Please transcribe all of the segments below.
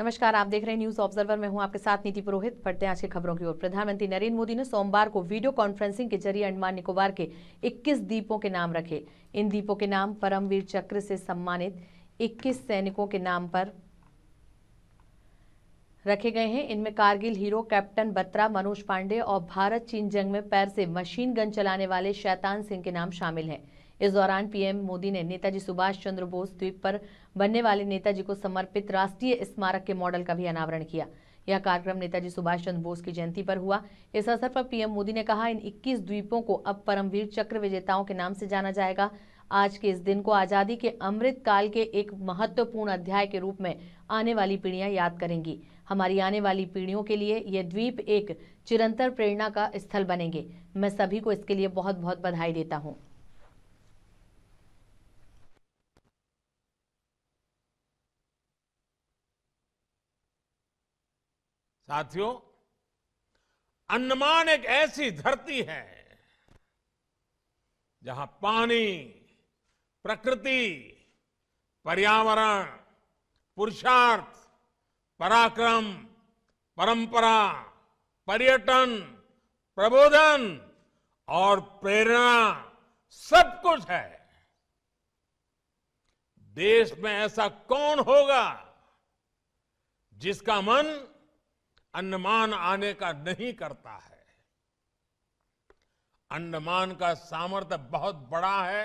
नमस्कार आप देख रहे हैं न्यूज ऑब्जर्वर में हूं आपके साथ नीति पुरोहित पढ़ते हैं आज की खबरों की ओर प्रधानमंत्री नरेंद्र मोदी ने सोमवार को वीडियो कॉन्फ्रेंसिंग के जरिए अंडमान निकोबार के 21 दीपों के नाम रखे इन दीपों के नाम परमवीर चक्र से सम्मानित 21 सैनिकों के नाम पर रखे गए हैं इनमें कारगिल हीरो कैप्टन बत्रा मनोज पांडे और भारत चीन जंग में पैर से मशीन गन चलाने वाले शैतान सिंह के नाम शामिल हैं इस दौरान पीएम मोदी ने नेताजी सुभाष चंद्र बोस द्वीप पर बनने वाले नेताजी को समर्पित राष्ट्रीय स्मारक के मॉडल का भी अनावरण किया यह कार्यक्रम नेताजी सुभाष चंद्र बोस की जयंती पर हुआ इस अवसर पर पीएम मोदी ने कहा इन 21 द्वीपों को अब परमवीर चक्र विजेताओं के नाम से जाना जाएगा आज के इस दिन को आज़ादी के अमृत काल के एक महत्वपूर्ण अध्याय के रूप में आने वाली पीढ़ियां याद करेंगी हमारी आने वाली पीढ़ियों के लिए ये द्वीप एक चिरंतर प्रेरणा का स्थल बनेंगे मैं सभी को इसके लिए बहुत बहुत बधाई देता हूँ साथियों अंडमान एक ऐसी धरती है जहां पानी प्रकृति पर्यावरण पुरुषार्थ पराक्रम परंपरा पर्यटन प्रबोधन और प्रेरणा सब कुछ है देश में ऐसा कौन होगा जिसका मन अंडमान आने का नहीं करता है अंडमान का सामर्थ्य बहुत बड़ा है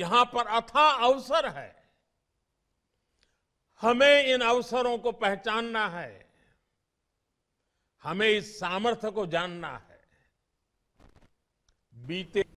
यहां पर अथा अवसर है हमें इन अवसरों को पहचानना है हमें इस सामर्थ्य को जानना है बीते